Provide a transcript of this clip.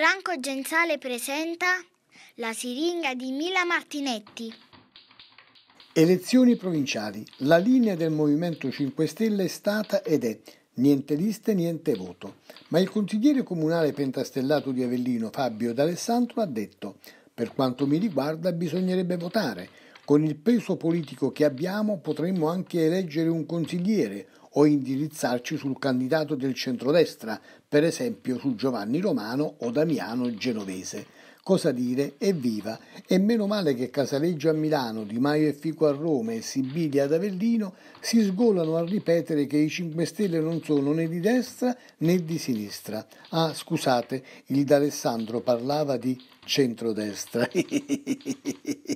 Franco Genzale presenta La siringa di Mila Martinetti. Elezioni provinciali. La linea del Movimento 5 Stelle è stata ed è niente liste, niente voto. Ma il consigliere comunale pentastellato di Avellino, Fabio D'Alessandro, ha detto per quanto mi riguarda bisognerebbe votare. Con il peso politico che abbiamo potremmo anche eleggere un consigliere o indirizzarci sul candidato del centrodestra, per esempio su Giovanni Romano o Damiano Genovese. Cosa dire? Evviva! E meno male che Casaleggio a Milano, Di Maio e Fico a Roma e Sibilia ad Avellino si sgolano a ripetere che i 5 Stelle non sono né di destra né di sinistra. Ah, scusate, il D'Alessandro parlava di centrodestra.